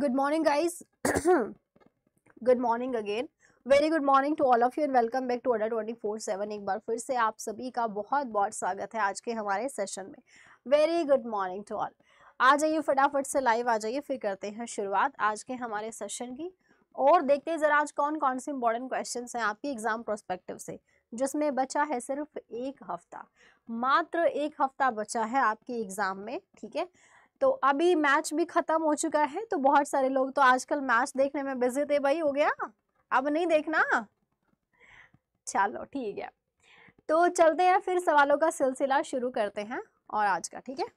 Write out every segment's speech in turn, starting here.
Good morning guys good morning again very good morning to all of you and welcome back to Adda twenty four seven एक बार फिर से आप सभी का बहुत बहुत स्वागत है आज के हमारे सेशन में very good morning to all आ जाइए फटाफट से लाइव आ जाइए फिर करते हैं शुरुआत आज के हमारे सेशन की और देखते हैं ज़रा आज कौन कौन से इंपॉर्टेंट क्वेश्चन हैं आपकी एग्जाम प्रोस्पेक्टिव से जिसमें बचा है सिर्फ एक हफ्ता मात्र एक हफ्ता बचा है आपके एग्ज़ाम में ठीक है तो अभी मैच भी ख़त्म हो चुका है तो बहुत सारे लोग तो आजकल मैच देखने में बिजी थे भाई हो गया अब नहीं देखना चलो ठीक है तो चलते हैं फिर सवालों का सिलसिला शुरू करते हैं और आज का ठीक है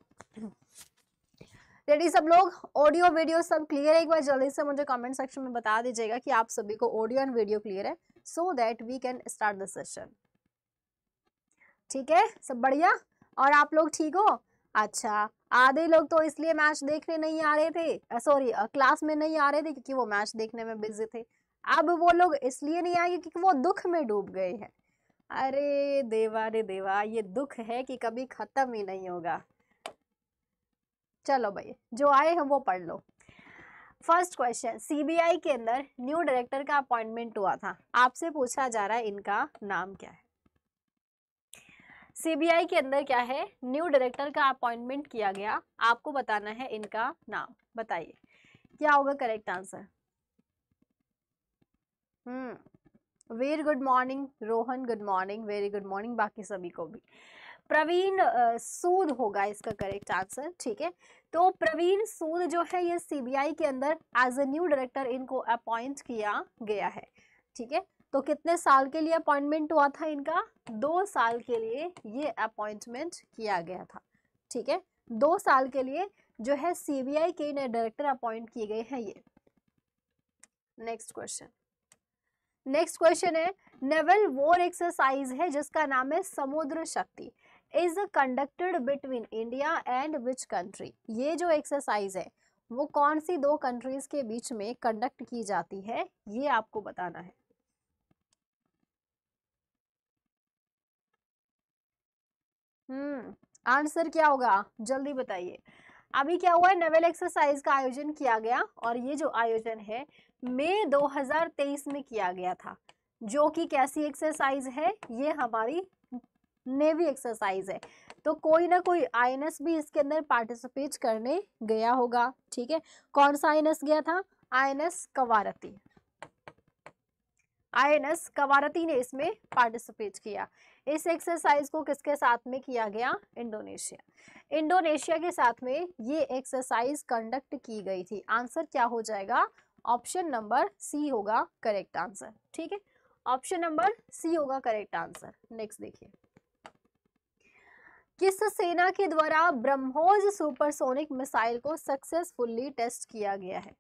रेडी सब लोग ऑडियो वीडियो सब क्लियर है एक बार जल्दी से मुझे कमेंट सेक्शन में बता दीजिएगा कि आप सभी को ऑडियो एंड वीडियो क्लियर है so that we can start the session ठीक है सब बढ़िया और आप लोग ठीक हो अच्छा आधे लोग तो इसलिए मैच देखने नहीं आ रहे थे सॉरी क्लास में नहीं आ रहे थे क्योंकि वो मैच देखने में बिजी थे अब वो लोग इसलिए नहीं आए क्योंकि वो दुख में डूब गए हैं अरे देवा रे देवा ये दुख है कि कभी ख़त्म ही नहीं होगा चलो भाई जो आए हैं वो पढ़ लो फर्स्ट क्वेश्चन सीबीआई के अंदर न्यू डायरेक्टर का अपॉइंटमेंट हुआ था आपसे पूछा जा रहा है इनका नाम क्या है सीबीआई के अंदर क्या है न्यू डायरेक्टर का अपॉइंटमेंट किया गया आपको बताना है इनका नाम बताइए क्या होगा correct answer hmm very good morning Rohan good morning very good morning बाकी सभी को भी प्रवीण सूद होगा इसका करेक्ट आंसर ठीक है तो प्रवीण सूद जो है ये सीबीआई के अंदर एज ए न्यू डायरेक्टर इनको अपॉइंट किया गया है ठीक है तो कितने साल के लिए अपॉइंटमेंट हुआ था इनका दो साल के लिए ये अपॉइंटमेंट किया गया था ठीक है दो साल के लिए जो है सीबीआई के नए डायरेक्टर अपॉइंट किए गए हैं ये नेक्स्ट क्वेश्चन नेक्स्ट क्वेश्चन है नेवल वॉर एक्सरसाइज है जिसका नाम है Samudra Shakti is conducted between India and which country ये जो एक्सरसाइज है वो कौन सी दो कंट्रीज के बीच में कंडक्ट की जाती है ये आपको बताना है हम्म आंसर क्या होगा जल्दी बताइए अभी क्या हुआ है नवेल एक्सरसाइज का आयोजन किया गया और ये जो आयोजन है मई 2023 में किया गया था जो कि कैसी एक्सरसाइज है ये हमारी नेवी एक्सरसाइज है तो कोई ना कोई आईएनएस भी इसके अंदर पार्टिसिपेट करने गया होगा ठीक है कौन सा आईएनएस गया था आईएनएस कवारती आईएनएस कवारती ने इसमें पार्टिसिपेट किया इस एक्सरसाइज को किसके साथ में किया गया इंडोनेशिया इंडोनेशिया के साथ में ये एक्सरसाइज कंडक्ट की गई थी आंसर क्या हो जाएगा ऑप्शन नंबर सी होगा करेक्ट आंसर ठीक है ऑप्शन नंबर सी होगा करेक्ट आंसर नेक्स्ट देखिए किस सेना के द्वारा ब्रह्मोज सुपरसोनिक मिसाइल को सक्सेसफुली टेस्ट किया गया है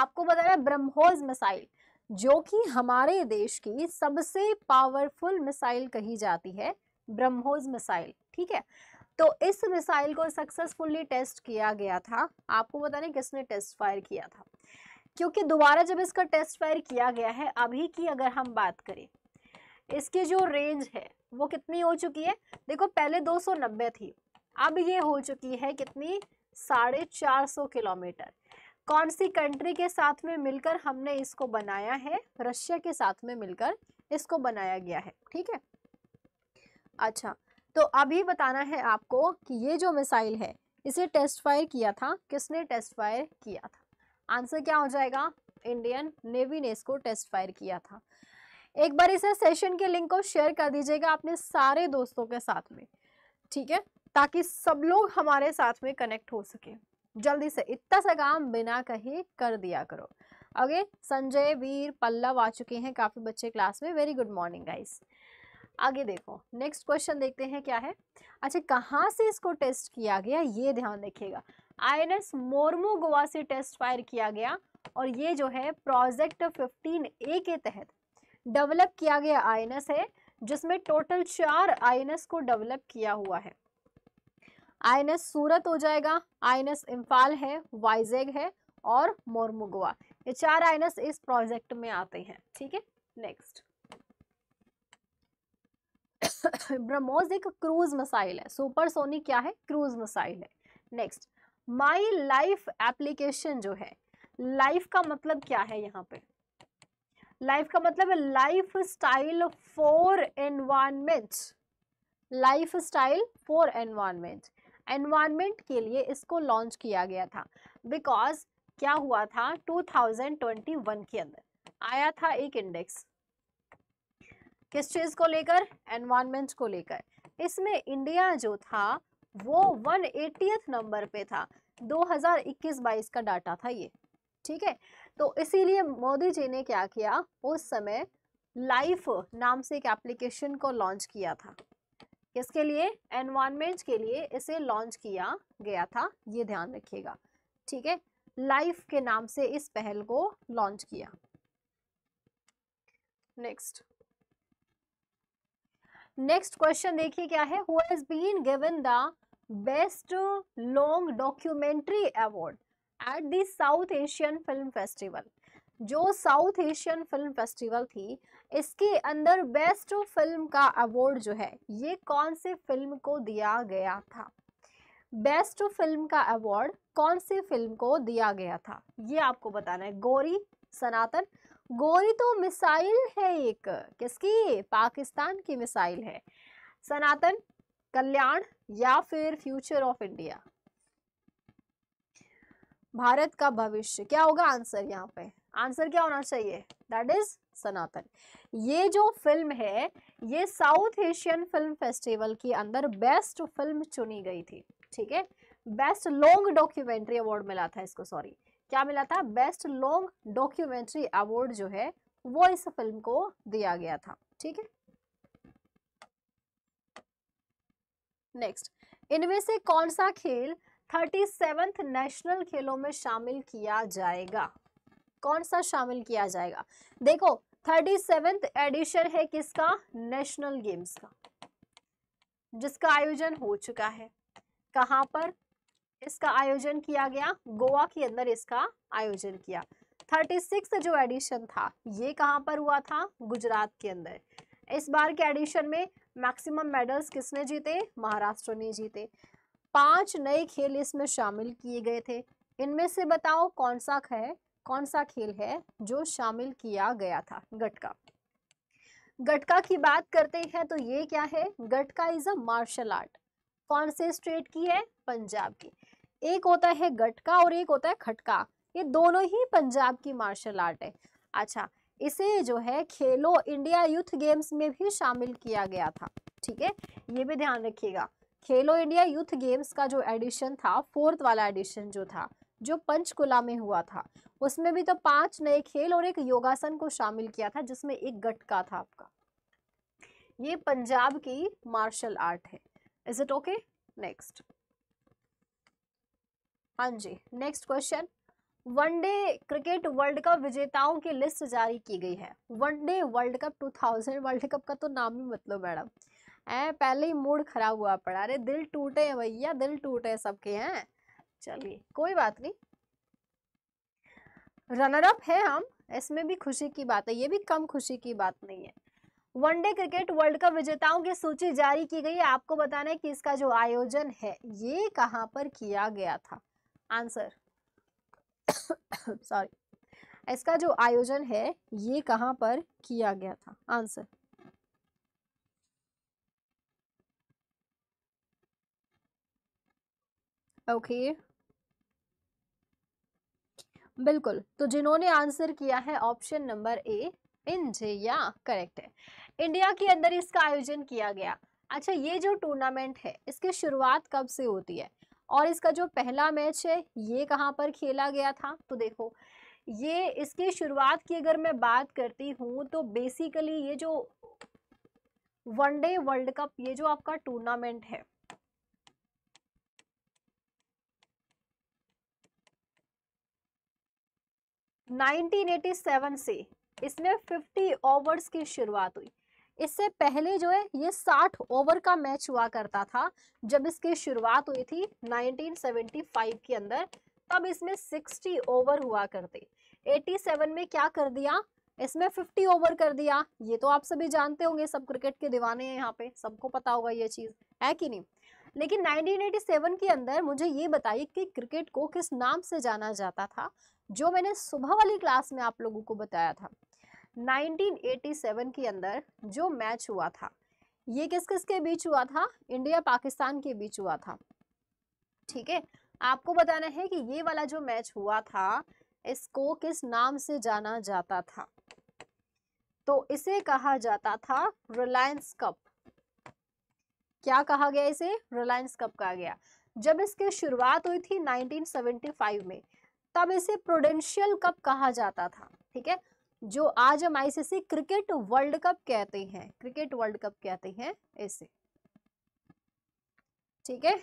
आपको बताया ब्रह्मोज मिसाइल जो कि हमारे देश की सबसे पावरफुल मिसाइल कही जाती है ब्रह्मोस मिसाइल ठीक है तो इस मिसाइल को सक्सेसफुली टेस्ट किया गया था आपको बता दें किसने टेस्ट फायर किया था क्योंकि दोबारा जब इसका टेस्ट फायर किया गया है अभी की अगर हम बात करें इसकी जो रेंज है वो कितनी हो चुकी है देखो पहले 290 थी अब ये हो चुकी है कितनी साढ़े चार सौ किलोमीटर कौन सी कंट्री के साथ में मिलकर हमने इसको बनाया है रशिया के साथ में मिलकर इसको बनाया गया है ठीक है अच्छा तो अभी बताना है आपको कि ये जो मिसाइल है इसे टेस्ट फायर किया था किसने टेस्ट फायर किया था आंसर क्या हो जाएगा इंडियन नेवी ने इसको टेस्ट फायर किया था एक बार इसे सेशन के लिंक को शेयर कर दीजिएगा अपने सारे दोस्तों के साथ में ठीक है ताकि सब लोग हमारे साथ में कनेक्ट हो सके जल्दी से इतना सा काम बिना कहीं कर दिया करो ओके संजय वीर पल्लव आ चुके हैं काफ़ी बच्चे क्लास में वेरी गुड मॉर्निंग गाइस आगे देखो नेक्स्ट क्वेश्चन देखते हैं क्या है अच्छा कहाँ से इसको टेस्ट किया गया ये ध्यान रखिएगा आई मोरमो गोवा से टेस्ट फायर किया गया और ये जो है प्रोजेक्ट 15 ए के तहत डेवलप किया गया आई है जिसमें टोटल चार आई को डेवलप किया हुआ है आई सूरत हो जाएगा आई इम्फाल है वाइजेग है और मोरमुगवा ये चार आई इस प्रोजेक्ट में आते हैं ठीक है नेक्स्ट ब्रह्मोस एक क्रूज मिसाइल है सुपरसोनिक क्या है क्रूज मिसाइल है नेक्स्ट माई लाइफ एप्लीकेशन जो है लाइफ का मतलब क्या है यहाँ पे लाइफ का मतलब है life style for environment life style for environment environment के लिए इसको लॉन्च किया गया था बिकॉज क्या हुआ था 2021 के अंदर आया था एक इंडेक्स किस चीज को लेकर एनवायरमेंट को लेकर इसमें इंडिया जो था वो वन नंबर पे था 2021-22 का डाटा था ये ठीक है तो इसीलिए मोदी जी ने क्या किया उस समय लाइफ नाम से एक एप्लीकेशन को लॉन्च किया था किसके लिए एनवायरमेंट के लिए इसे लॉन्च किया गया था ये ध्यान रखिएगा ठीक है लाइफ के नाम से इस पहल को लॉन्च किया नेक्स्ट नेक्स्ट क्वेश्चन देखिए क्या है who has been given the best long documentary award at the south Asian film festival जो साउथ एशियन फिल्म फेस्टिवल थी इसके अंदर बेस्ट फिल्म का अवार्ड जो है ये कौन से फिल्म को दिया गया था बेस्ट फिल्म का अवार्ड कौन से फिल्म को दिया गया था ये आपको बताना है गोरी सनातन गोरी तो मिसाइल है एक किसकी पाकिस्तान की मिसाइल है सनातन कल्याण या फिर फ्यूचर ऑफ इंडिया भारत का भविष्य क्या होगा आंसर यहाँ पे आंसर क्या होना चाहिए दैट इज सनातन ये जो फिल्म है ये साउथ एशियन फिल्म फेस्टिवल के अंदर बेस्ट फिल्म चुनी गई थी ठीक है बेस्ट लॉन्ग डॉक्यूमेंट्री अवार्ड मिला था इसको सॉरी क्या मिला था बेस्ट लॉन्ग डॉक्यूमेंट्री अवार्ड जो है वो इस फिल्म को दिया गया था ठीक है नेक्स्ट इनमें से कौन सा खेल थर्टी सेवेंथ नेशनल खेलों में शामिल किया जाएगा कौन सा शामिल किया जाएगा देखो थर्टी सेवेंथ एडिशन है किसका नेशनल गेम्स का जिसका आयोजन हो चुका है कहां पर इसका आयोजन किया गया गोवा के अंदर इसका आयोजन किया थर्टी सिक्स जो एडिशन था ये कहां पर हुआ था गुजरात के अंदर इस बार के एडिशन में मैक्सिमम मेडल्स किसने जीते महाराष्ट्र ने जीते पांच नए खेल इसमें शामिल किए गए थे इनमें से बताओ कौन सा है कौन सा खेल है जो शामिल किया गया था गटका गटका की बात करते हैं तो ये क्या है Gatka is a martial art कौन से स्टेट की है पंजाब की एक होता है गटका और एक होता है खटका ये दोनों ही पंजाब की मार्शल आर्ट है अच्छा इसे जो है खेलो इंडिया यूथ गेम्स में भी शामिल किया गया था ठीक है ये भी ध्यान रखिएगा खेलो इंडिया यूथ गेम्स का जो एडिशन था फोर्थ वाला एडिशन जो था जो पंचकुला में हुआ था उसमें भी तो पांच नए खेल और एक योगासन को शामिल किया था जिसमें एक गटका था आपका ये पंजाब की मार्शल आर्ट है इज इट ओके नेक्स्ट हाँ जी next question one day cricket world cup विजेताओं की लिस्ट जारी की गई है one day world cup 2000 world cup का तो नाम ही मतलब मैडम ऐ पहले ही मूड खराब हुआ पड़ा अरे दिल टूटे है भैया दिल टूटे सबके हैं चलिए कोई बात नहीं रनर अप है हम इसमें भी खुशी की बात है ये भी कम खुशी की बात नहीं है वनडे क्रिकेट वर्ल्ड कप विजेताओं की सूची जारी की गई है आपको बताना है कि इसका जो आयोजन है ये कहाँ पर किया गया था आंसर सॉरी इसका जो आयोजन है ये कहाँ पर किया गया था आंसर ओके बिल्कुल तो जिन्होंने आंसर किया है option number A India correct है इंडिया के अंदर इसका आयोजन किया गया अच्छा ये जो टूर्नामेंट है इसकी शुरुआत कब से होती है और इसका जो पहला मैच है ये कहाँ पर खेला गया था तो देखो ये इसकी शुरुआत की अगर मैं बात करती हूँ तो बेसिकली ये जो वनडे वर्ल्ड कप ये जो आपका टूर्नामेंट है 1987 से इसमें 50 ओवर्स की शुरुआत हुई इससे पहले जो है ये 60 ओवर का मैच हुआ करता था जब इसकी शुरुआत हुई थी 1975 के अंदर तब इसमें 60 ओवर हुआ करते 87 में क्या कर दिया इसमें 50 ओवर कर दिया ये तो आप सभी जानते होंगे सब क्रिकेट के दीवाने हैं यहाँ पे सबको पता होगा ये चीज़ है कि नहीं लेकिन 1987 के अंदर मुझे ये बताइए कि क्रिकेट को किस नाम से जाना जाता था जो मैंने सुबह वाली क्लास में आप लोगों को बताया था 1987 के अंदर जो मैच हुआ था ये किस किस के बीच हुआ था इंडिया पाकिस्तान के बीच हुआ था ठीक है आपको बताना है कि ये वाला जो मैच हुआ था इसको किस नाम से जाना जाता था तो इसे कहा जाता था रिलायंस कप क्या कहा गया इसे रिलायंस कप कहा गया जब इसकी शुरुआत हुई थी 1975 में तब इसे प्रोडेंशियल कप कहा जाता था ठीक है जो आज हम आईसीसी क्रिकेट वर्ल्ड कप कहते हैं क्रिकेट वर्ल्ड कप कहते हैं ऐसे ठीक है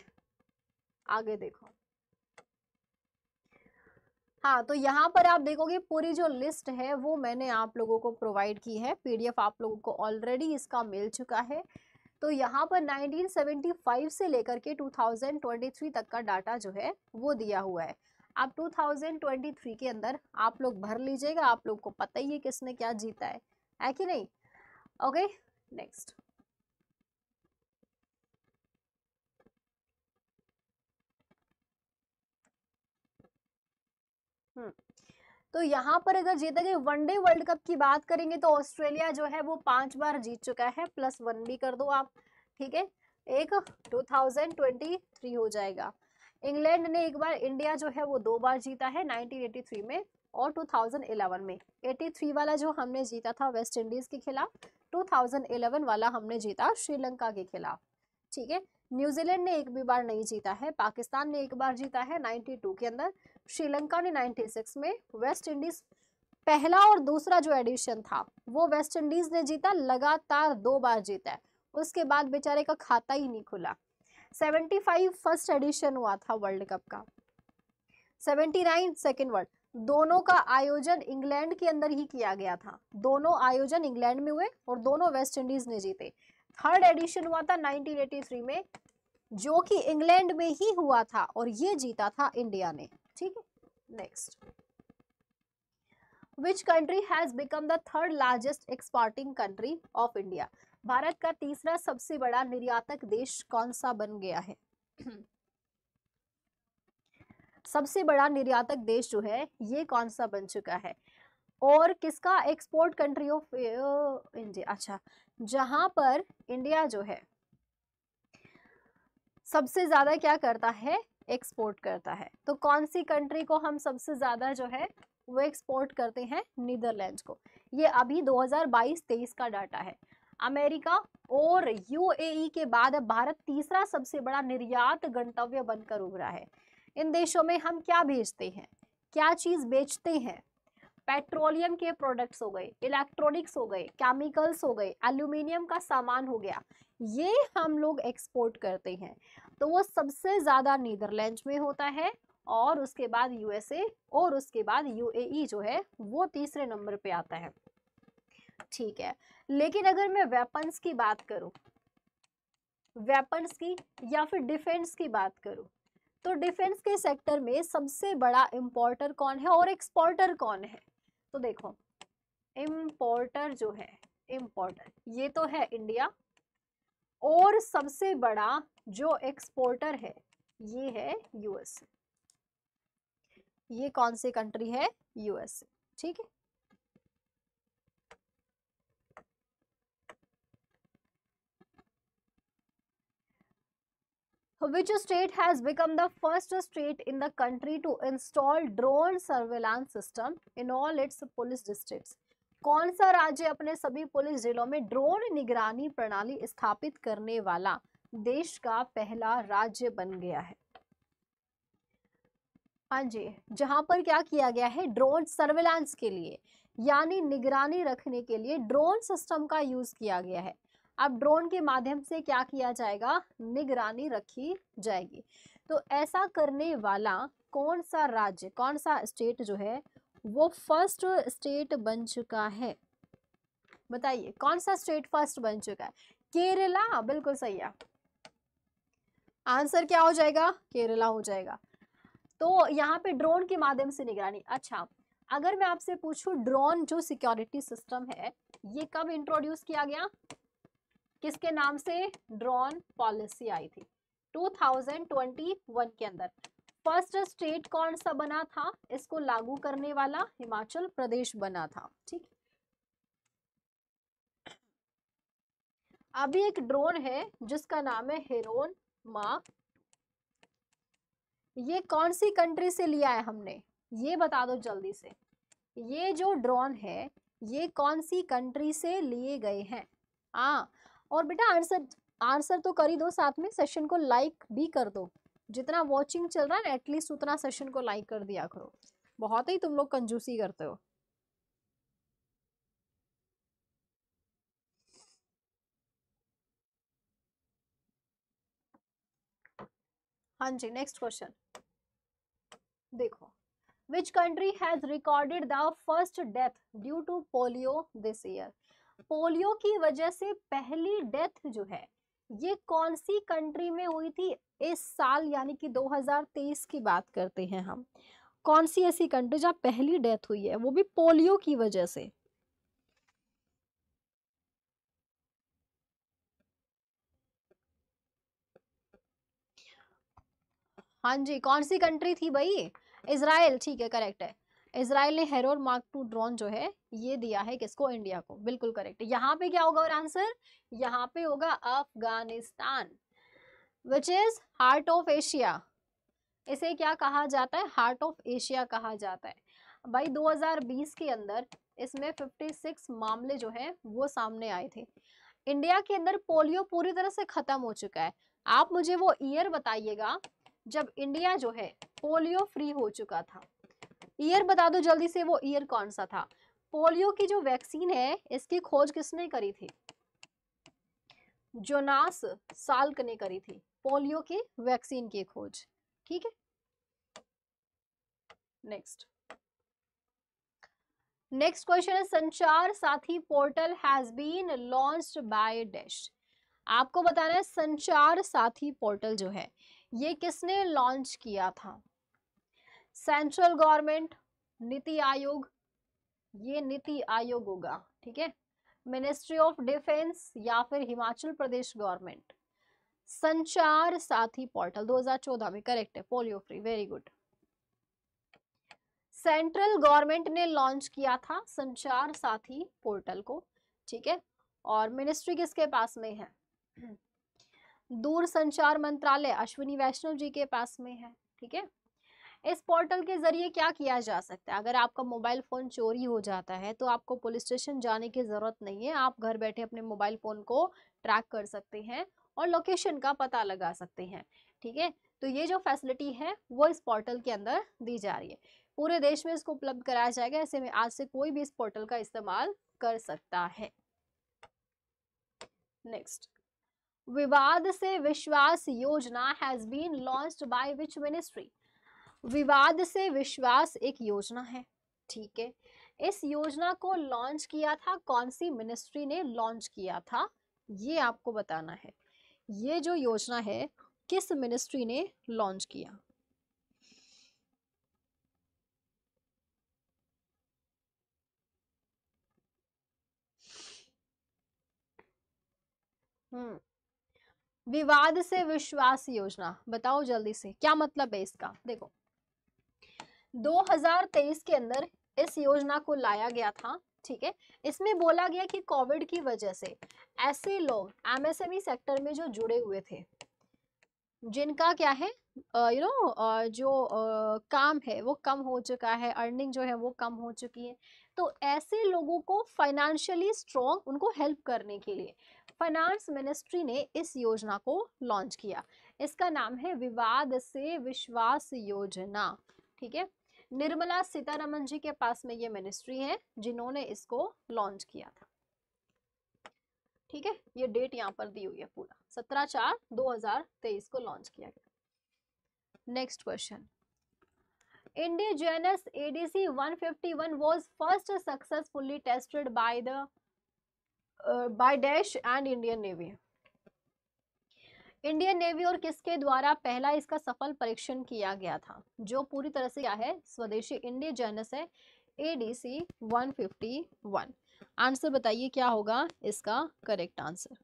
आगे देखो हाँ तो यहाँ पर आप देखोगे पूरी जो लिस्ट है वो मैंने आप लोगों को प्रोवाइड की है पीडीएफ आप लोगों को ऑलरेडी इसका मिल चुका है तो यहाँ पर 1975 से लेकर के 2023 तक का डाटा जो है वो दिया हुआ है आप 2023 के अंदर आप लोग भर लीजिएगा आप लोग को पता ही है किसने क्या जीता है है कि नहीं ओके नेक्स्ट हम्म तो यहाँ पर अगर जीता गया वनडे वर्ल्ड कप की बात करेंगे तो ऑस्ट्रेलिया जो है वो पांच बार जीत चुका है प्लस वन भी कर दो आप ठीक है एक 2023 हो जाएगा इंग्लैंड ने एक बार इंडिया जो है वो दो बार जीता है 1983 में और 2011 में 83 वाला जो हमने जीता था वेस्ट इंडीज़ के खिलाफ 2011 वाला हमने जीता श्रीलंका के खिलाफ ठीक है न्यूजीलैंड ने एक भी बार नहीं जीता है पाकिस्तान ने एक बार जीता है 92 के अंदर श्रीलंका ने 96 में वेस्ट इंडीज़ पहला और दूसरा जो एडिशन था वो वेस्ट इंडीज़ ने जीता लगातार दो बार जीता है उसके बाद बेचारे का खाता ही नहीं खुला 75 फर्स्ट एडिशन हुआ था वर्ल्ड कप का 79 सेकेंड वर्ल्ड दोनों का आयोजन इंग्लैंड के अंदर ही किया गया था दोनों आयोजन इंग्लैंड में हुए और दोनों वेस्ट इंडीज ने जीते थर्ड एडिशन हुआ था 1983 में जो कि इंग्लैंड में ही हुआ था और ये जीता था इंडिया ने ठीक है next which country has become the third largest exporting country of India Bharat का तीसरा सबसे बड़ा निर्यातक देश कौन सा बन गया है सबसे बड़ा निर्यातक देश जो है ये कौन सा बन चुका है और किसका एक्सपोर्ट कंट्री ऑफ इंडिया अच्छा जहां पर इंडिया जो है सबसे ज्यादा क्या करता है एक्सपोर्ट करता है तो कौन सी कंट्री को हम सबसे ज्यादा जो है वो एक्सपोर्ट करते हैं नीदरलैंड को ये अभी 2022-23 का डाटा है अमेरिका और यूएई के बाद अब भारत तीसरा सबसे बड़ा निर्यात गंतव्य बनकर उभरा है इन देशों में हम क्या भेजते हैं क्या चीज़ बेचते हैं पेट्रोलियम के प्रोडक्ट्स हो गए इलेक्ट्रॉनिक्स हो गए केमिकल्स हो गए एल्यूमिनियम का सामान हो गया ये हम लोग एक्सपोर्ट करते हैं तो वो सबसे ज़्यादा नीदरलैंड में होता है और उसके बाद यूएसए और उसके बाद यूएई जो है वो तीसरे नंबर पे आता है ठीक है लेकिन अगर मैं वेपन्स की बात करूं वेपन्स की या फिर डिफेंस की बात करूं तो डिफेंस के सेक्टर में सबसे बड़ा इम्पोर्टर कौन है और एक्सपोर्टर कौन है तो देखो इम्पोर्टर जो है इम्पोर्टर ये तो है इंडिया और सबसे बड़ा जो एक्सपोर्टर है ये है यूएस ये कौन सी कंट्री है यूएस ठीक है which state has become the first state in the country to install drone surveillance system in all its police districts कौन सा राज्य अपने सभी पुलिस जिलों में ड्रोन निगरानी प्रणाली स्थापित करने वाला देश का पहला राज्य बन गया है हाँ जी जहां पर क्या किया गया है ड्रोन सर्वेलांस के लिए यानी निगरानी रखने के लिए ड्रोन सिस्टम का यूज किया गया है अब ड्रोन के माध्यम से क्या किया जाएगा निगरानी रखी जाएगी तो ऐसा करने वाला कौन सा राज्य कौन सा स्टेट जो है वो फर्स्ट स्टेट बन चुका है बताइए कौन सा स्टेट फर्स्ट बन चुका है केरला बिल्कुल सही है आंसर क्या हो जाएगा केरला हो जाएगा तो यहाँ पे ड्रोन के माध्यम से निगरानी अच्छा अगर मैं आपसे पूछूं ड्रोन जो सिक्योरिटी सिस्टम है ये कब इंट्रोड्यूस किया गया किसके नाम से ड्रोन पॉलिसी आई थी 2021 के अंदर फर्स्ट स्टेट कौन सा बना था इसको लागू करने वाला हिमाचल प्रदेश बना था ठीक अभी एक ड्रोन है जिसका नाम है हेरोन मार्क ये कौन सी कंट्री से लिया है हमने ये बता दो जल्दी से ये जो ड्रोन है ये कौन सी कंट्री से लिए गए हैं हाँ और बेटा आंसर आंसर तो कर ही दो साथ में सेशन को लाइक भी कर दो जितना वॉचिंग चल रहा है ना एटलीस्ट उतना सेशन को लाइक कर दिया करो बहुत ही तुम लोग कंजूसी करते हो हाँ जी नेक्स्ट क्वेश्चन देखो which country has recorded the first death due to polio this year polio की वजह से पहली डेथ जो है ये कौन सी कंट्री में हुई थी इस साल यानी कि 2023 की बात करते हैं हम कौन सी ऐसी कंट्री जहाँ पहली डेथ हुई है वो भी पोलियो की वजह से हाँ जी कौन सी कंट्री थी भाई इसराइल ठीक है करेक्ट है इसराइल ने हेरोर मार्क टू ड्रोन जो है ये दिया है किसको इंडिया को बिल्कुल करेक्ट यहाँ पे क्या होगा और आंसर यहाँ पे होगा Afghanistan which is heart of Asia इसे क्या कहा जाता है हार्ट ऑफ एशिया कहा जाता है भाई 2020 के अंदर इसमें 56 मामले जो है वो सामने आए थे इंडिया के अंदर पोलियो पूरी तरह से खत्म हो चुका है आप मुझे वो ईयर बताइएगा जब इंडिया जो है पोलियो फ्री हो चुका था ईयर बता दो जल्दी से वो ईयर कौन सा था पोलियो की जो वैक्सीन है इसकी खोज किसने करी थी जोनास साल्क ने करी थी पोलियो की वैक्सीन की खोज ठीक है नेक्स्ट नेक्स्ट क्वेश्चन है Sanchar Saathi portal has been launched by dash आपको बताना है संचार साथी पोर्टल जो है ये किसने लॉन्च किया था सेंट्रल गवर्नमेंट नीति आयोग ये नीति आयोग होगा ठीक है मिनिस्ट्री ऑफ डिफेंस या फिर हिमाचल प्रदेश गवर्नमेंट संचार साथी पोर्टल 2014 में करेक्ट है polio free very good central government ने लॉन्च किया था संचार साथी पोर्टल को ठीक है और मिनिस्ट्री किसके पास में है दूर संचार मंत्रालय अश्विनी वैष्णव जी के पास में है ठीक है इस पोर्टल के जरिए क्या किया जा सकता है अगर आपका मोबाइल फ़ोन चोरी हो जाता है तो आपको पुलिस स्टेशन जाने की ज़रूरत नहीं है आप घर बैठे अपने मोबाइल फ़ोन को ट्रैक कर सकते हैं और लोकेशन का पता लगा सकते हैं ठीक है तो ये जो फैसिलिटी है वो इस पोर्टल के अंदर दी जा रही है पूरे देश में इसको उपलब्ध कराया जाएगा ऐसे में आज से कोई भी इस पोर्टल का इस्तेमाल कर सकता है नेक्स्ट विवाद se Vishwas Yojana has been launched by which ministry Vivad se विश्वास एक योजना है ठीक है इस योजना को लॉन्च किया था कौन सी मिनिस्ट्री ने लॉन्च किया था ये आपको बताना है ये जो योजना है किस मिनिस्ट्री ने लॉन्च किया हम्म विवाद से विश्वास योजना बताओ जल्दी से क्या मतलब है इसका देखो 2023 के अंदर इस योजना को लाया गया था ठीक है इसमें बोला गया कि कोविड की वजह से ऐसे लोग एमएसएमई सेक्टर में जो जुड़े हुए थे जिनका क्या है यू नो जो आ, काम है वो कम हो चुका है अर्निंग जो है वो कम हो चुकी है तो ऐसे लोगों को फाइनेंशियली स्ट्रॉन्ग उनको हेल्प करने के लिए फाइनेंस मिनिस्ट्री ने इस योजना को लॉन्च किया इसका नाम है विवाद से विश्वास योजना ठीक है निर्मला सीतारमन जी के पास में ये मिनिस्ट्री है जिन्होंने इसको लॉन्च किया था ठीक है ये डेट यहाँ पर दी हुई है पूरा सत्रह चार दो हजार तेईस को लॉन्च किया गया next question indigenous adc 151 one first successfully tested by the uh, by dash and Indian navy Indian navy और किसके द्वारा पहला इसका सफल परीक्षण किया गया था जो पूरी तरह से क्या है स्वदेशी इंडिया जर्नस है A D C one fifty one answer बताइए क्या होगा इसका करेक्ट आंसर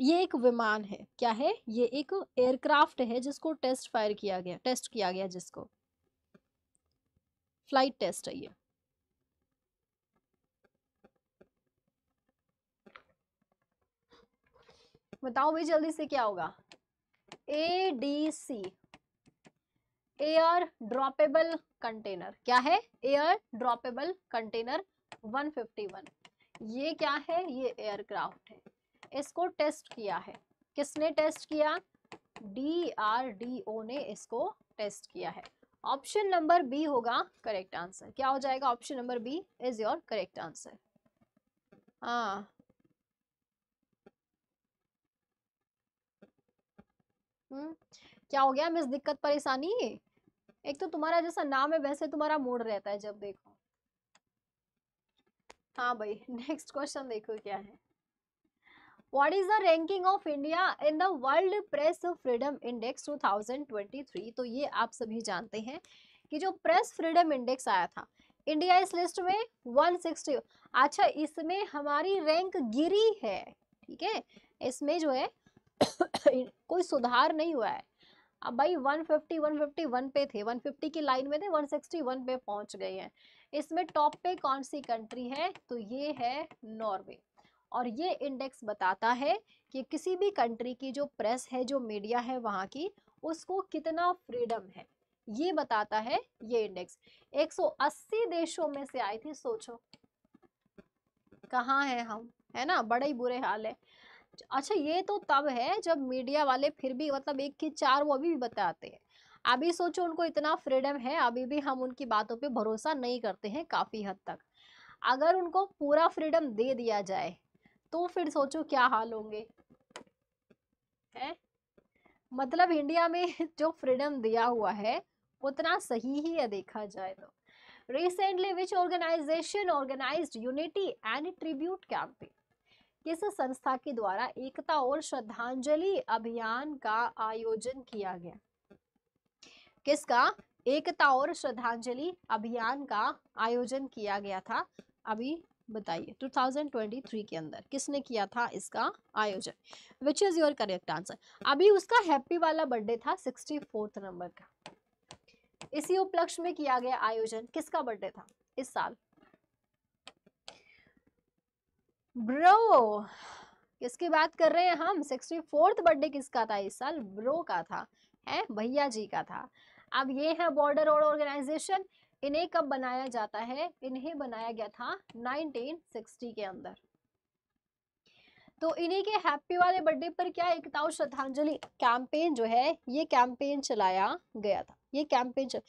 ये एक विमान है क्या है ये एक एयरक्राफ्ट है जिसको टेस्ट फायर किया गया टेस्ट किया गया जिसको फ्लाइट टेस्ट है ये बताओ भाई जल्दी से क्या होगा A D C air droppable container क्या है एयर ड्रॉपेबल कंटेनर 151 ये क्या है ये एयरक्राफ्ट है इसको टेस्ट किया है किसने टेस्ट किया डी आर डी ओ ने इसको टेस्ट किया है ऑप्शन नंबर बी होगा करेक्ट आंसर क्या हो जाएगा option number B is your correct answer हाँ हम्म, क्या हो गया मिस दिक्कत परेशानी एक तो तुम्हारा जैसा नाम है वैसे तुम्हारा मूड रहता है जब देखो हाँ भाई नेक्स्ट क्वेश्चन देखो क्या है what is the ranking of India in the World Press Freedom Index 2023 तो ये आप सभी जानते हैं कि जो प्रेस फ्रीडम इंडेक्स आया था इंडिया इस लिस्ट में 160 अच्छा इसमें हमारी रैंक गिरी है ठीक है इसमें जो है कोई सुधार नहीं हुआ है अब भाई 150 151 पे थे 150 की लाइन में थे 161 पे पहुंच गए हैं इसमें टॉप पे कौन सी कंट्री है तो ये है नॉर्वे और ये इंडेक्स बताता है कि किसी भी कंट्री की जो प्रेस है जो मीडिया है वहाँ की उसको कितना फ्रीडम है ये बताता है ये इंडेक्स 180 देशों में से आई थी सोचो कहाँ है हम है ना बड़े ही बुरे हाल है अच्छा ये तो तब है जब मीडिया वाले फिर भी मतलब एक की चार वो अभी भी बताते हैं अभी सोचो उनको इतना फ्रीडम है अभी भी हम उनकी बातों पे भरोसा नहीं करते हैं काफ़ी हद तक अगर उनको पूरा फ्रीडम दे दिया जाए तो फिर सोचो क्या हाल होंगे है मतलब इंडिया में जो फ्रीडम दिया हुआ है उतना सही ही है देखा जाए तो recently which organization organize unity and tribute campaign किस संस्था के द्वारा एकता और श्रद्धांजलि अभियान का आयोजन किया गया किसका एकता और श्रद्धांजलि अभियान का आयोजन किया गया था अभी बताइए 2023 के अंदर किसने किया था इसका आयोजन which is your correct answer अभी उसका हैप्पी वाला बर्थडे था सिक्सटी नंबर का इसी उपलक्ष्य में किया गया आयोजन किसका बर्थडे था इस साल ब्रो किसकी बात कर रहे हैं हम सिक्सटी फोर्थ बर्थडे किसका था इस साल ब्रो का था है भैया जी का था अब ये है बॉर्डर रोड ऑर्गेनाइजेशन इन्हें कब बनाया जाता है इन्हें बनाया गया था 1960 के अंदर तो इन्हीं के हैप्पी वाले बर्थडे पर क्या एकताओं श्रद्धांजलि कैंपेन जो है ये कैंपेन चलाया गया था ये कैंपेन चल...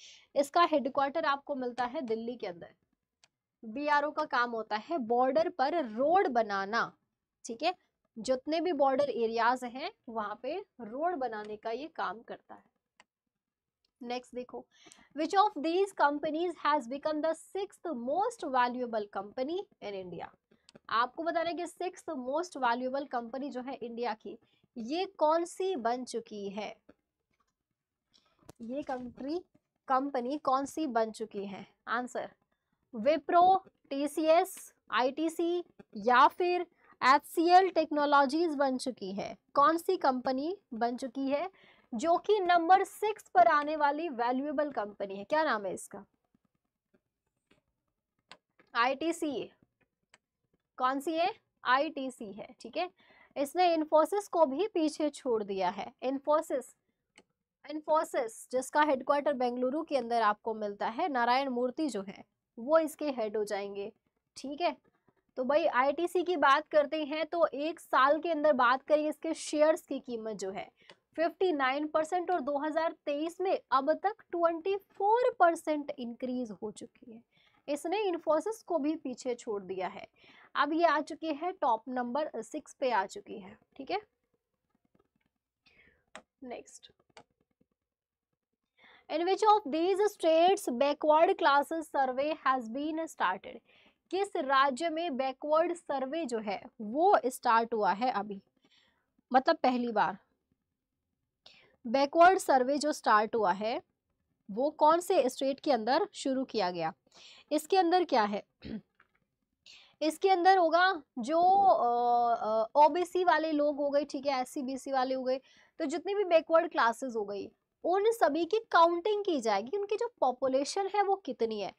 इसका हेडक्वार्टर आपको मिलता है दिल्ली के अंदर बीआरओ का काम होता है बॉर्डर पर रोड बनाना ठीक है जितने भी बॉर्डर एरियाज हैं वहां पे रोड बनाने का ये काम करता है नेक्स्ट देखो which of these companies has become the six most valuable company in India आपको बताना है कि सिक्स मोस्ट वैल्यूएबल कंपनी जो है इंडिया की ये कौन सी बन चुकी है ये कंपनी कंपनी कौन सी बन चुकी है आंसर विप्रो टीसीएस आईटीसी या फिर एचसीएल टेक्नोलॉजीज बन चुकी है कौन सी कंपनी बन चुकी है जो कि नंबर सिक्स पर आने वाली वैल्यूएबल कंपनी है क्या नाम है इसका आईटीसी कौन सी है आईटीसी है ठीक है इसने इन्फोसिस को भी पीछे छोड़ दिया है इन्फोसिस इन्फोसिस जिसका हेडक्वार्टर बेंगलुरु के अंदर आपको मिलता है नारायण मूर्ति जो है वो इसके हेड हो जाएंगे ठीक है तो भाई आईटीसी की बात करते हैं तो एक साल के अंदर बात करें इसके शेयर्स की कीमत जो है 59 परसेंट और 2023 में अब तक 24 परसेंट इंक्रीज हो चुकी है इसने इन्फोसिस को भी पीछे छोड़ दिया है अब ये आ चुकी है टॉप नंबर सिक्स पे आ चुकी है ठीक है next in which of these states backward classes survey has been started किस राज्य में बैकवर्ड सर्वे जो है वो स्टार्ट हुआ है अभी मतलब पहली बार बैकवर्ड सर्वे जो स्टार्ट हुआ है वो कौन से स्टेट के अंदर शुरू किया गया इसके अंदर क्या है इसके अंदर होगा जो ओबीसी वाले लोग हो गए ठीक है एससी वाले हो गए तो जितनी भी बैकवर्ड क्लासेस हो गई उन सभी की काउंटिंग की जाएगी उनकी जो पॉपुलेशन है वो कितनी है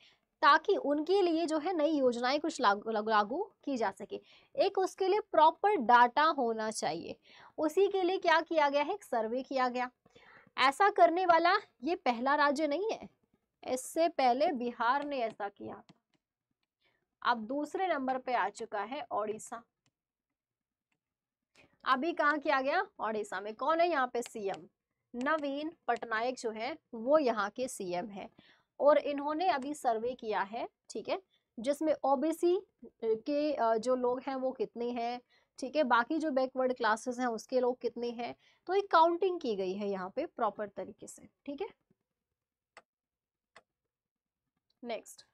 ताकि उनके लिए जो है नई योजनाएं कुछ लागू लागू की जा सके एक उसके लिए प्रॉपर डाटा होना चाहिए उसी के लिए क्या किया गया है एक सर्वे किया गया ऐसा करने वाला ये पहला राज्य नहीं है इससे पहले बिहार ने ऐसा किया अब दूसरे नंबर पे आ चुका है ओडिशा अभी कहा किया गया ओडिशा में कौन है यहाँ पे सीएम नवीन पटनायक जो है वो यहाँ के सीएम है और इन्होंने अभी सर्वे किया है ठीक है जिसमें ओबीसी के जो लोग हैं वो कितने हैं ठीक है बाकी जो बैकवर्ड क्लासेस हैं उसके लोग कितने हैं तो एक काउंटिंग की गई है यहाँ पे प्रॉपर तरीके से ठीक है next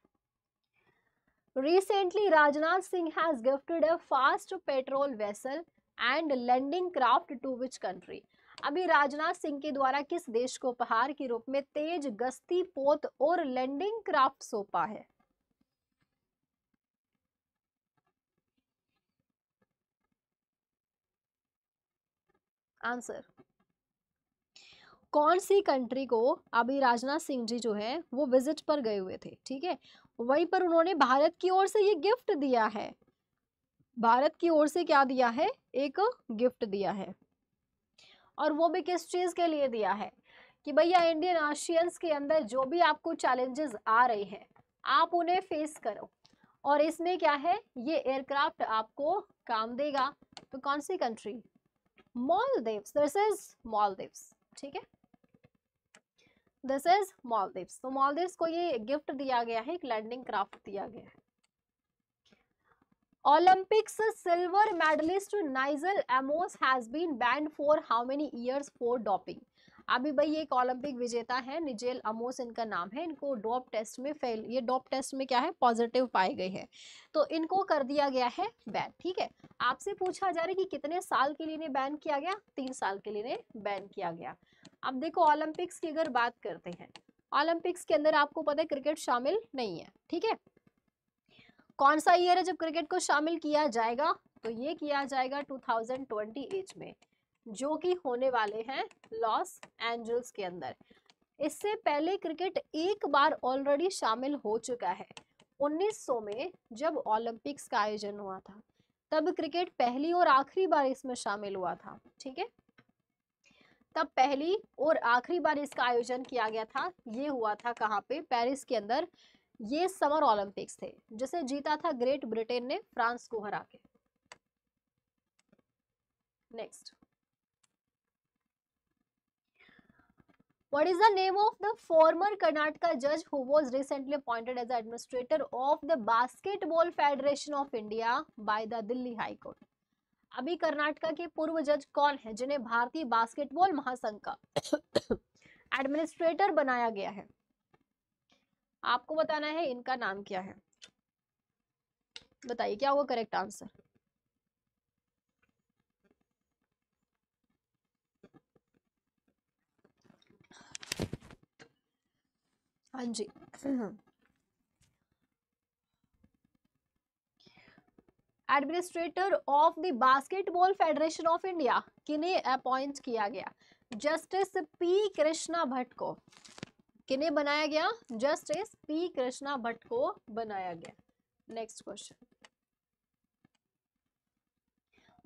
recently Rajnath Singh has gifted a fast patrol vessel and landing craft to which country अभी राजनाथ सिंह के द्वारा किस देश को उपहार के रूप में तेज गस्ती पोत और लैंडिंग क्राफ्ट सौंपा है आंसर कौन सी कंट्री को अभी राजनाथ सिंह जी जो है वो विजिट पर गए हुए थे ठीक है वहीं पर उन्होंने भारत की ओर से ये गिफ्ट दिया है भारत की ओर से क्या दिया है एक गिफ्ट दिया है और वो भी किस चीज़ के लिए दिया है कि भैया इंडियन ऑशियंस के अंदर जो भी आपको चैलेंजेस आ रहे हैं आप उन्हें फेस करो और इसमें क्या है ये एयरक्राफ्ट आपको काम देगा तो कौन सी country Maldives this is Maldives ठीक है दिस इज मॉलदीव्स तो मॉलदीव्स को ये गिफ्ट दिया गया है एक लैंडिंग क्राफ्ट दिया गया है Olympics silver medallist Nigel Amos has been banned for how many years for doping अभी भाई एक ओलंपिक विजेता है निजेल अमोस इनका नाम है इनको डॉप टेस्ट में फेल ये डॉप टेस्ट में क्या है पॉजिटिव पाए गए हैं तो इनको कर दिया गया है बैन ठीक है आपसे पूछा जा रहा है कि कितने साल के लिए ने बैन किया गया तीन साल के लिए बैन किया गया अब देखो ओलंपिक्स की अगर बात करते हैं ओलंपिक्स के अंदर आपको पता है क्रिकेट शामिल नहीं है ठीक है कौन सा ईयर है जब क्रिकेट को शामिल किया जाएगा तो ये किया जाएगा एट में जो कि होने वाले हैं लॉस एंजल्स के अंदर इससे पहले क्रिकेट एक बार ऑलरेडी शामिल हो चुका है 1900 में जब ओलंपिक्स का आयोजन हुआ था तब क्रिकेट पहली और आखिरी बार इसमें शामिल हुआ था ठीक है तब पहली और आखिरी बार इसका आयोजन किया गया था ये हुआ था कहाँ पे पेरिस के अंदर ये समर ओलंपिक्स थे जिसे जीता था ग्रेट ब्रिटेन ने फ्रांस को हरा के next What is the name of the former Karnataka judge who was recently appointed as administrator of the Basketball Federation of India by the Delhi High Court? अभी कर्नाटका के पूर्व जज कौन है जिन्हें भारतीय बास्केटबॉल महासंघ का एडमिनिस्ट्रेटर बनाया गया है आपको बताना है इनका नाम क्या है बताइए क्या होगा करेक्ट आंसर हाँ जी administrator of the basketball federation of India किन्हें अपॉइंट किया गया जस्टिस पी कृष्णा भट्ट को किन्हें बनाया गया जस्टिस पी कृष्णा भट्ट को बनाया गया next question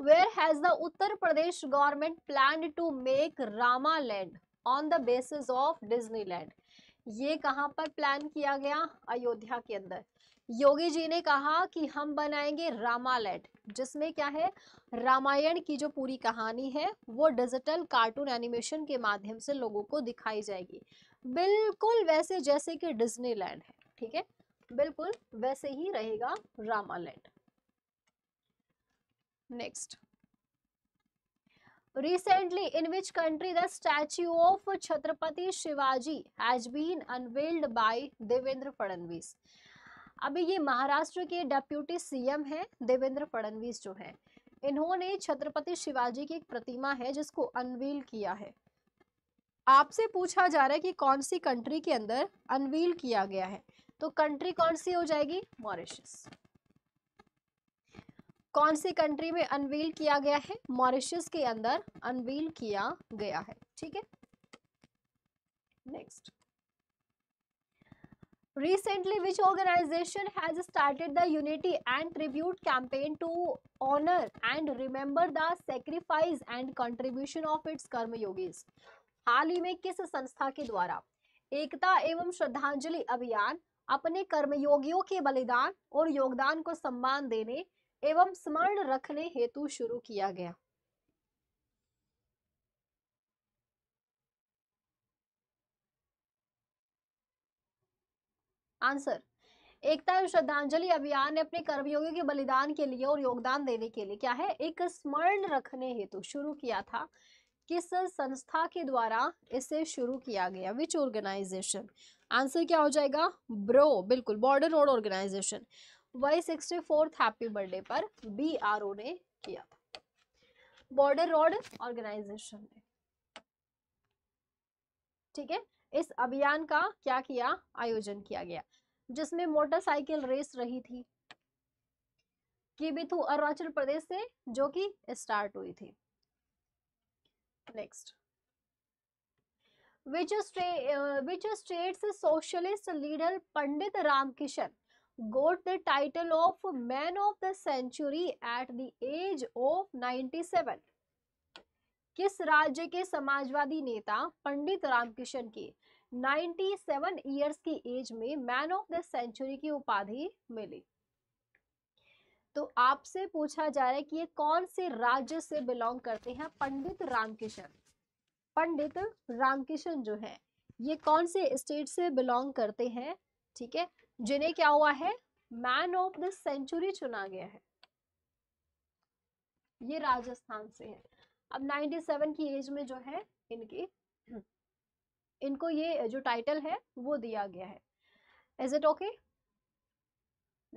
where has the Uttar Pradesh government plan to make Rama land on the basis of Disneyland ये कहां पर प्लान किया गया अयोध्या के अंदर योगी जी ने कहा कि हम बनाएंगे रामालैंड जिसमें क्या है रामायण की जो पूरी कहानी है वो डिजिटल कार्टून एनिमेशन के माध्यम से लोगों को दिखाई जाएगी बिल्कुल वैसे जैसे कि डिज्नीलैंड है ठीक है बिल्कुल वैसे ही रहेगा Ramaland next recently in which country the statue of Chhatrapati Shivaji has been unveiled by Devendra Fadnavis अभी ये महाराष्ट्र के डेप्यूटी सीएम हैं देवेंद्र फडनवीस जो हैं इन्होंने छत्रपति शिवाजी की एक प्रतिमा है जिसको अनवील किया है आपसे पूछा जा रहा है कि कौन सी कंट्री के अंदर अनवील किया गया है तो कंट्री कौन सी हो जाएगी मॉरिशस कौन सी कंट्री में अनवील किया गया है मॉरिशस के अंदर अनवील किया गया है ठीक है next recently which organization has started the unity and tribute campaign to honor and remember the sacrifice and contribution of its karma yogis हाल ही में किस संस्था के द्वारा एकता एवं श्रद्धांजलि अभियान अपने कर्मयोगियों के बलिदान और योगदान को सम्मान देने एवं स्मरण रखने हेतु शुरू किया गया आंसर एकता एवं श्रद्धांजलि अभियान ने अपने कर्मयोगियों के बलिदान के लिए और योगदान देने के लिए क्या है एक स्मरण रखने हेतु शुरू किया था किस संस्था के द्वारा इसे शुरू किया गया विच ऑर्गेनाइजेशन आंसर क्या हो जाएगा ब्रो बिल्कुल बॉर्डर रोड ऑर्गेनाइजेशन वही सिक्सटी फोर्थ हैप्पी बर्थडे पर बी आर ओ ने किया था बॉर्डर रोड ऑर्गेनाइजेशन ने ठीक है इस अभियान का क्या किया आयोजन किया गया जिसमें मोटरसाइकिल रेस रही थी अरुणाचल प्रदेश से जो कि स्टार्ट हुई थी next. Which, state, uh, which state's socialist leader Pandit Ramkishan got the title of Man of the Century at the age of 97? किस राज्य के समाजवादी नेता पंडित रामकिशन की 97 इयर्स की एज में मैन ऑफ द सेंचुरी की उपाधि मिली तो आपसे पूछा जा रहा है कि ये कौन से राज्य से बिलोंग करते हैं पंडित रामकिशन पंडित रामकिशन जो है ये कौन से स्टेट से बिलोंग करते हैं ठीक है जिन्हें क्या हुआ है मैन ऑफ द सेंचुरी चुना गया है ये राजस्थान से है अब 97 की एज में जो है इनकी इनको ये जो टाइटल है वो दिया गया है इज इट ओके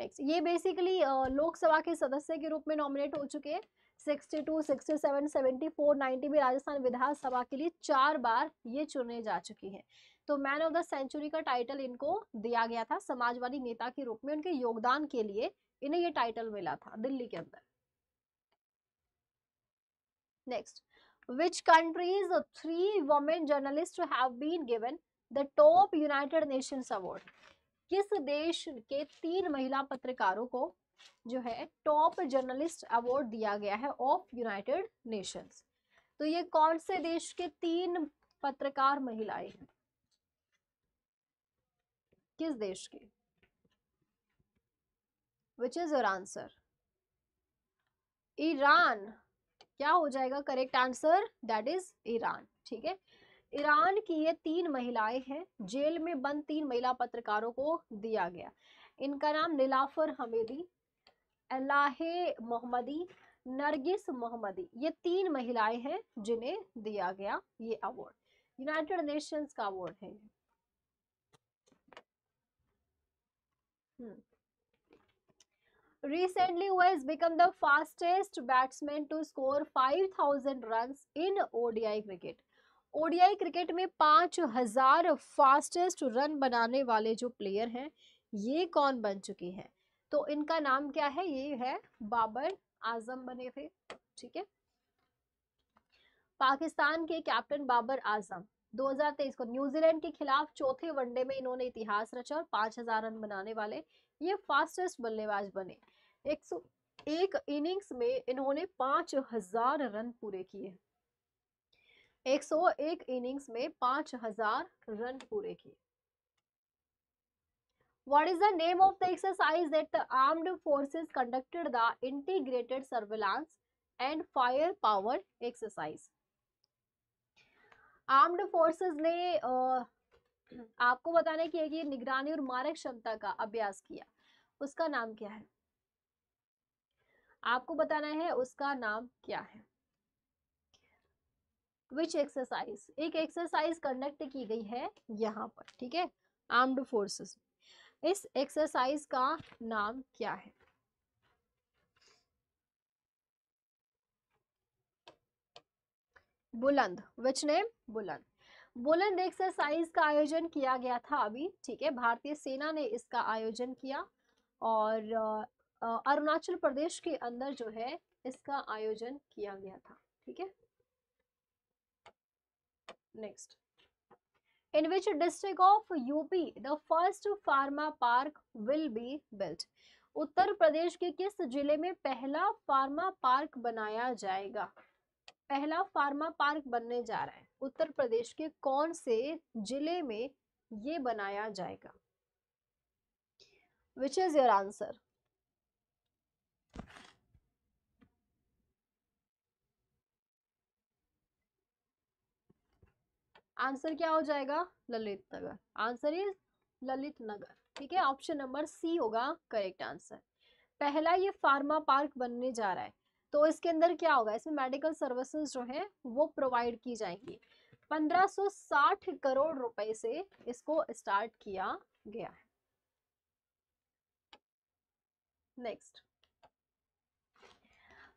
नेक्स्ट ये बेसिकली लोकसभा के सदस्य के रूप में नॉमिनेट हो चुके हैं sixty two sixty seven seventy four ninety में राजस्थान विधानसभा के लिए चार बार ये चुने जा चुकी हैं तो मैन ऑफ द सेंचुरी का टाइटल इनको दिया गया था समाजवादी नेता के रूप में उनके योगदान के लिए इन्हें ये टाइटल मिला था दिल्ली के अंदर next which countries three women journalist have been given the top united nations award किस देश के तीन महिला पत्रकारों को जो है टॉप जर्नलिस्ट अवार्ड दिया गया है ऑफ यूनाइटेड नेशंस तो ये कौन से देश के तीन पत्रकार महिलाएं हैं किस देश के which is your answer Iran क्या हो जाएगा correct answer that is Iran ठीक है ईरान की ये तीन महिलाएं हैं जेल में बंद तीन महिला पत्रकारों को दिया गया इनका नाम नीलाफर हमेदी अलाहे मोहम्मदी नरगिस मोहम्मदी ये तीन महिलाएं हैं जिन्हें दिया गया ये अवार्ड यूनाइटेड नेशंस का अवार्ड है हम्म। recently who has become the fastest batsman to score 5000 runs in ODI cricket ODI cricket में पांच हजार फास्टेस्ट रन बनाने वाले जो प्लेयर हैं ये कौन बन चुके हैं तो इनका नाम क्या है ये है बाबर आजम बने थे ठीक है पाकिस्तान के कैप्टन बाबर आजम 2023 को न्यूजीलैंड के खिलाफ चौथे वनडे में इन्होंने इतिहास रचा और 5000 रन बनाने वाले ये फास्टेस्ट बल्लेबाज बने एक, एक इनिंग्स में इन्होंने 5000 रन पूरे किए 101 इनिंग्स में 5000 रन पूरे किए what is the name of the exercise that the armed forces conducted the integrated surveillance and fire power exercise armed forces ने आपको बताने की कि निगरानी और मारक क्षमता का अभ्यास किया उसका नाम क्या है आपको बताना है उसका नाम क्या है विच एक्सरसाइज एक एक्सरसाइज कंडक्ट की गई है यहाँ पर ठीक है आर्म्ड फोर्सेस इस एक्सरसाइज का नाम क्या है बुलंद विच नेम बुलंद बुलंद एक्सरसाइज का आयोजन किया गया था अभी ठीक है भारतीय सेना ने इसका आयोजन किया और अरुणाचल प्रदेश के अंदर जो है इसका आयोजन किया गया था ठीक है Next. In which district of UP the first pharma park will be built? उत्तर प्रदेश के किस जिले में पहला फार्मा पार्क बनाया जाएगा पहला फार्मा पार्क बनने जा रहा है उत्तर प्रदेश के कौन से जिले में ये बनाया जाएगा which is your answer answer क्या हो जाएगा ललित नगर आंसर इज ललित नगर ठीक है ऑप्शन नंबर सी होगा करेक्ट आंसर पहला ये फार्मा पार्क बनने जा रहा है तो इसके अंदर क्या होगा इसमें मेडिकल सर्विसेज जो है वो प्रोवाइड की जाएंगी 1560 करोड़ रुपए से इसको स्टार्ट किया गया है next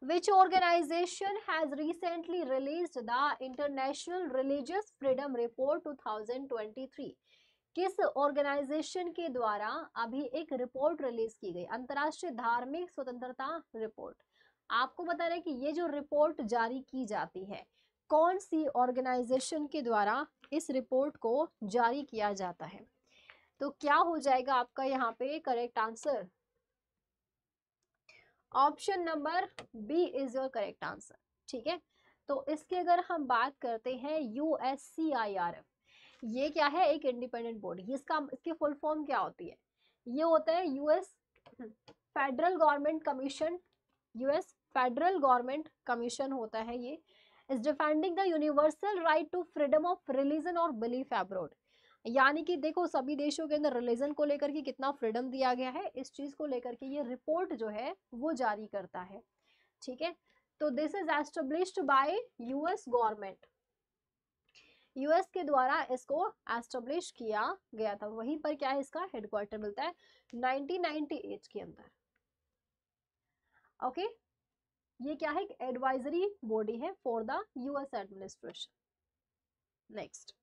which organization has recently released the international religious freedom report 2023 किस ऑर्गेनाइजेशन के द्वारा अभी एक रिपोर्ट रिलीज की गई अंतर्राष्ट्रीय धार्मिक स्वतंत्रता रिपोर्ट आपको बता रहे कि ये जो रिपोर्ट जारी की जाती है कौन सी ऑर्गेनाइजेशन के द्वारा इस रिपोर्ट को जारी किया जाता है तो क्या हो जाएगा आपका यहाँ पे correct answer option number B is your correct answer ठीक है तो इसकी अगर हम बात करते हैं U S C I R F ये क्या है एक इंडिपेंडेंट बॉडी इसका इसकी फुल फॉर्म क्या होती है ये होता है US federal government commission US federal government commission होता है ये is defending the universal right to freedom of religion और बिलीफ एब्रोड यानी कि देखो सभी देशों के अंदर रिलीजन को लेकर के कितना फ्रीडम दिया गया है इस चीज़ को लेकर के ये रिपोर्ट जो है वो जारी करता है ठीक है तो this is established by US government US के द्वारा इसको एस्टेब्लिश किया गया था वहीं पर क्या है इसका हेडक्वार्टर मिलता है 1998 के अंदर ओके ये क्या है एडवाइजरी बॉडी है for the US administration next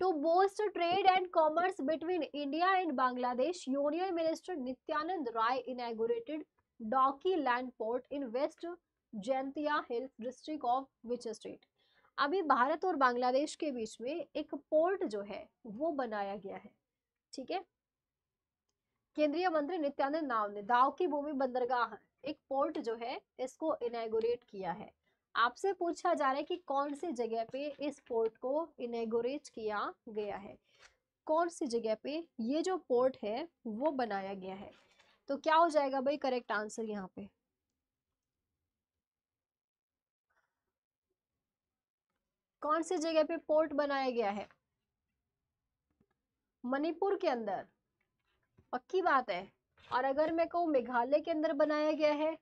to boost trade and commerce between India and Bangladesh, Union Minister Nityanand Rai inaugurated Doki Land Port in West Jaintia hills district of which state अभी भारत और बांग्लादेश के बीच में एक port जो है वो बनाया गया है ठीक है केंद्रीय मंत्री नित्यानंद नाव ने दाव की भूमि बंदरगाह एक पोर्ट जो है इसको इनागोरेट किया है आपसे पूछा जा रहा है कि कौन सी जगह पे इस पोर्ट को इनेगोरेट किया गया है कौन सी जगह पे ये जो पोर्ट है वो बनाया गया है तो क्या हो जाएगा भाई करेक्ट आंसर यहाँ पे कौन सी जगह पे पोर्ट बनाया गया है मणिपुर के अंदर पक्की बात है और अगर मैं कहूँ मेघालय के अंदर बनाया गया है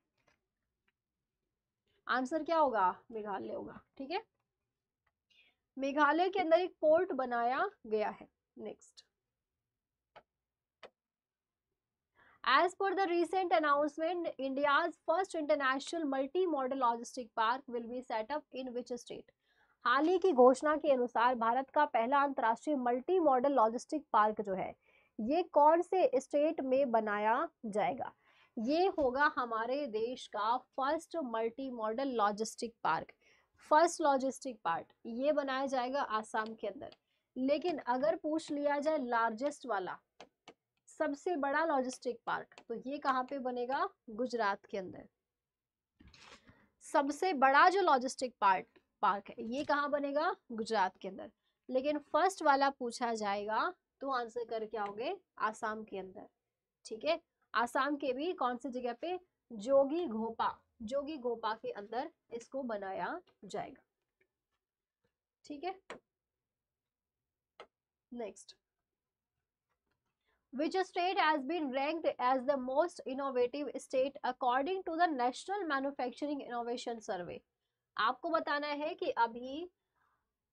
आंसर क्या होगा मेघालय होगा ठीक है मेघालय के अंदर एक पोर्ट बनाया गया है next as per the recent announcement India first international multi modal logistic park will be set up in which state हाल ही की घोषणा के अनुसार भारत का पहला अंतर्राष्ट्रीय मल्टी मॉडल लॉजिस्टिक पार्क जो है ये कौन से स्टेट में बनाया जाएगा ये होगा हमारे देश का first multi modal logistic park first logistic park ये बनाया जाएगा आसाम के अंदर लेकिन अगर पूछ लिया जाए लार्जेस्ट वाला सबसे बड़ा लॉजिस्टिक पार्क तो ये कहाँ पे बनेगा गुजरात के अंदर सबसे बड़ा जो लॉजिस्टिक पार्क पार्क है ये कहाँ बनेगा गुजरात के अंदर लेकिन फर्स्ट वाला पूछा जाएगा तो आंसर करके आओगे आसाम के अंदर ठीक है आसाम के भी कौन सी जगह पे जोगी घोपा जोगी घोपा के अंदर इसको बनाया जाएगा ठीक है next which state has been ranked as the most innovative state according to the national manufacturing innovation survey आपको बताना है कि अभी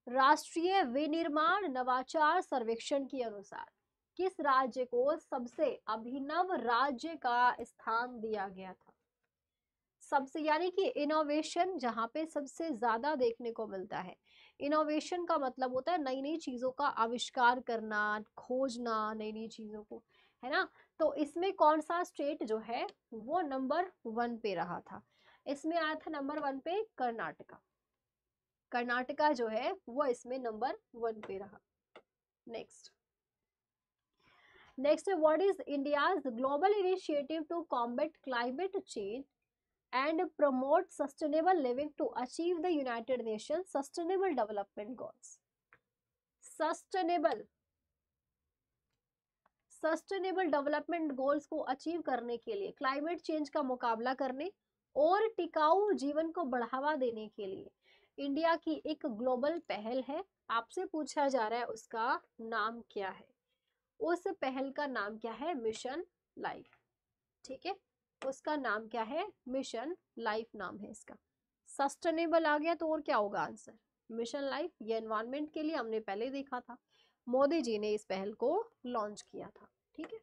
राष्ट्रीय विनिर्माण नवाचार सर्वेक्षण के अनुसार किस राज्य को सबसे अभिनव राज्य का स्थान दिया गया था सबसे यानी कि इनोवेशन जहाँ पे सबसे ज़्यादा देखने को मिलता है इनोवेशन का मतलब होता है नई नई चीज़ों का आविष्कार करना खोजना नई नई चीज़ों को है ना तो इसमें कौन सा स्टेट जो है वो नंबर वन पे रहा था इसमें आया था नंबर वन पे कर्नाटका कर्नाटका जो है वो इसमें नंबर वन पे रहा नेक्स्ट नेक्स्ट है what is India global initiative to combat climate change and promote sustainable living to achieve the United Nation sustainable development goals sustainable sustainable development goals को achieve करने के लिए क्लाइमेट चेंज का मुकाबला करने और टिकाऊ जीवन को बढ़ावा देने के लिए इंडिया की एक ग्लोबल पहल है आपसे पूछा जा रहा है उसका नाम क्या है उस पहल का नाम क्या है मिशन लाइफ ठीक है उसका नाम क्या है मिशन लाइफ नाम है इसका सस्टेनेबल आ गया तो और क्या होगा आंसर मिशन लाइफ ये एनवायरमेंट के लिए हमने पहले देखा था मोदी जी ने इस पहल को लॉन्च किया था ठीक है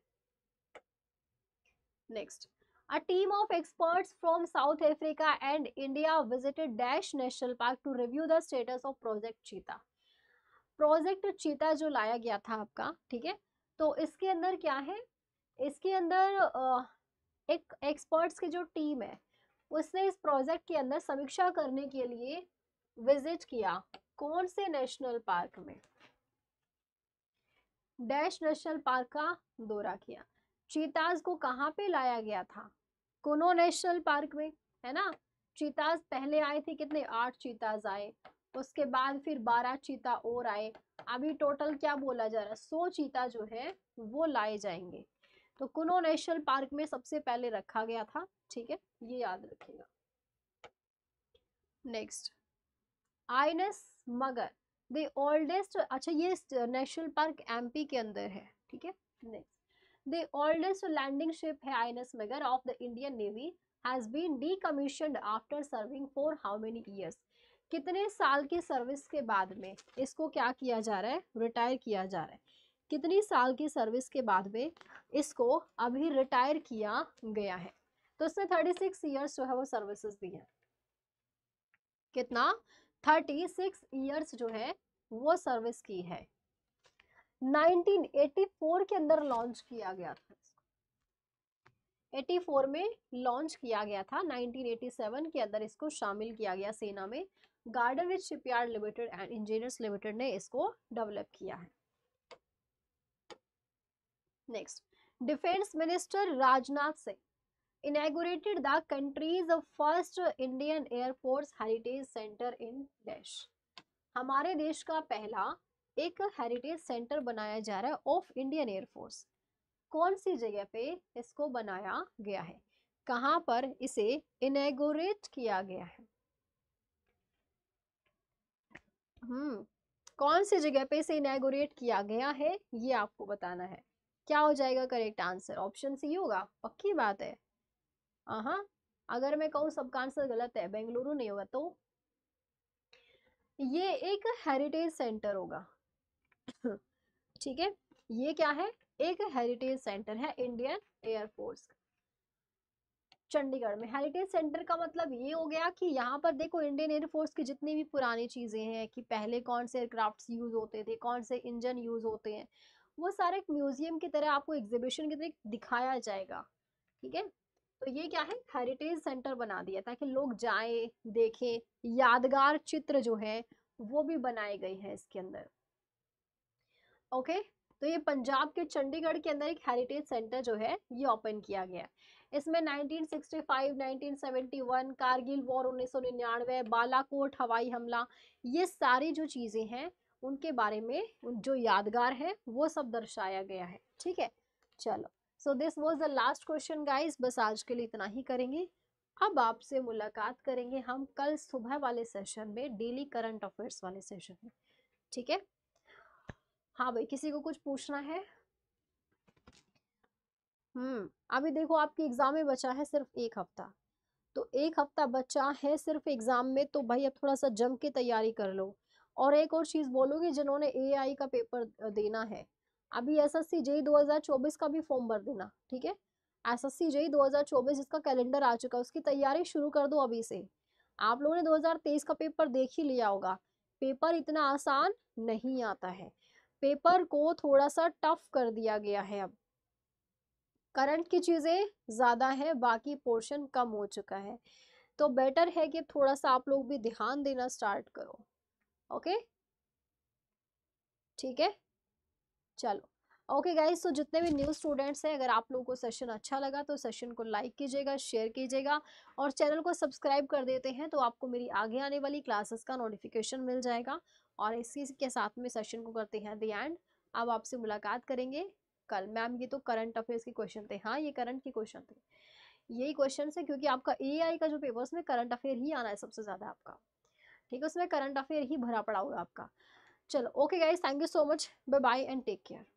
next A team of experts from South Africa and India visited Dash National Park to review the status of Project Cheetah. Project cheetah जो लाया गया था आपका ठीक है तो इसके अंदर क्या है इसके अंदर एक एक्सपर्ट्स की जो टीम है उसने इस प्रोजेक्ट के अंदर समीक्षा करने के लिए विजिट किया कौन से नेशनल पार्क में डैश नेशनल पार्क का दौरा किया चीताज को कहाँ पे लाया गया था कोनो नेशनल पार्क में है ना चीताज पहले आए थे कितने आठ चीताज आए उसके बाद फिर बारह चीता और आए अभी टोटल क्या बोला जा रहा है सौ चीता जो है वो लाए जाएंगे तो कुनो नेशनल पार्क में सबसे पहले रखा गया था ठीक है ये याद रखिएगा नेक्स्ट आइनस मगर द ओल्डेस्ट अच्छा ये नेशनल पार्क एमपी के अंदर है ठीक है next the oldest landing ship है INS Magar of the Indian navy has been decommissioned after serving for how many years कितने साल की सर्विस के बाद में इसको क्या किया जा रहा है रिटायर किया जा रहा है कितनी साल की सर्विस के बाद में इसको अभी रिटायर किया गया है तो इसने थर्टी सिक्स ईयर्स जो है वो सर्विसेज दी है कितना थर्टी सिक्स ईयर्स जो है वो सर्विस की है 1984 के अंदर लॉन्च किया गया था 84 में लॉन्च किया गया था 1987 के अंदर इसको शामिल किया गया सेना में garden which shipyard limited and engineers limited ने इसको डेवलप किया है next defence minister Rajnath Singh inaugurated the country's first Indian air force heritage centre in in हमारे देश का पहला एक हेरिटेज सेंटर बनाया जा रहा है ऑफ इंडियन एयरफोर्स कौन सी जगह पे इसको बनाया गया है कहाँ पर इसे इनेगोरेट किया गया है हम्म कौन से जगह पे इसे इनेगोरेट किया गया है ये आपको बताना है क्या हो जाएगा करेक्ट आंसर ऑप्शन सी होगा पक्की बात है हाँ अगर मैं कहूँ सबका आंसर गलत है बेंगलुरु नहीं होगा तो ये एक हेरिटेज सेंटर होगा ठीक है ये क्या है एक हेरिटेज सेंटर है इंडियन एयरफोर्स चंडीगढ़ में हेरिटेज सेंटर का मतलब ये हो गया कि यहाँ पर देखो इंडियन एयरफोर्स की जितनी भी पुरानी चीज़ें हैं कि पहले कौन से एयरक्राफ्ट यूज़ होते थे कौन से इंजन यूज़ होते हैं वो सारे एक म्यूजियम की तरह आपको एग्जीबिशन की तरह दिखाया जाएगा ठीक है तो ये क्या है हेरिटेज सेंटर बना दिया ताकि लोग जाए देखें यादगार चित्र जो है वो भी बनाए गए हैं इसके अंदर ओके तो ये पंजाब के चंडीगढ़ के अंदर एक हेरिटेज सेंटर जो है ये ओपन किया गया है इसमें 1965, 1971, कारगिल वॉर 1999, बालाकोट हवाई हमला ये सारी जो चीज़ें हैं उनके बारे में जो यादगार है वो सब दर्शाया गया है ठीक है चलो so this was the last question guys बस आज के लिए इतना ही करेंगे अब आपसे मुलाकात करेंगे हम कल सुबह वाले सेशन में डेली करंट अफेयर्स वाले सेशन में ठीक है हाँ भाई किसी को कुछ पूछना है हम्म अभी देखो आपकी एग्जाम में बचा है सिर्फ एक हफ्ता तो एक हफ्ता बचा है सिर्फ एग्जाम में तो भाई अब थोड़ा सा जम के तैयारी कर लो और एक और चीज बोलोगे जिन्होंने ए का पेपर देना है अभी एस एस सी जेई दो हजार चौबीस का भी फॉर्म भर देना ठीक है एस एस सी जेई दो हजार चौबीस जिसका कैलेंडर आ चुका है उसकी तैयारी शुरू कर दो अभी से आप लोगों ने दो हजार तेईस का पेपर देख ही लिया होगा पेपर इतना आसान नहीं आता है पेपर को थोड़ा सा टफ कर दिया गया है अब करंट की चीज़ें ज़्यादा है बाकी पोर्शन कम हो चुका है तो बेटर है कि थोड़ा सा आप लोग भी ध्यान देना स्टार्ट करो ओके ठीक है चलो ओके गाइज तो जितने भी न्यू स्टूडेंट्स हैं अगर आप लोगों को सेशन अच्छा लगा तो सेशन को लाइक कीजिएगा शेयर कीजिएगा और चैनल को सब्सक्राइब कर देते हैं तो आपको मेरी आगे आने वाली क्लासेस का नोटिफिकेशन मिल जाएगा और इसी के साथ में सेशन को करते हैं द एंड अब आपसे मुलाकात करेंगे कल मैम ये तो करंट अफेयर्स के क्वेश्चन थे हाँ ये करंट के क्वेश्चन थे यही क्वेश्चन है क्योंकि आपका ए का जो पेपर उसमें करंट अफेयर ही आना है सबसे ज़्यादा आपका ठीक है उसमें करंट अफेयर ही भरा पड़ा होगा आपका चलो okay guys thank you so much bye bye and take care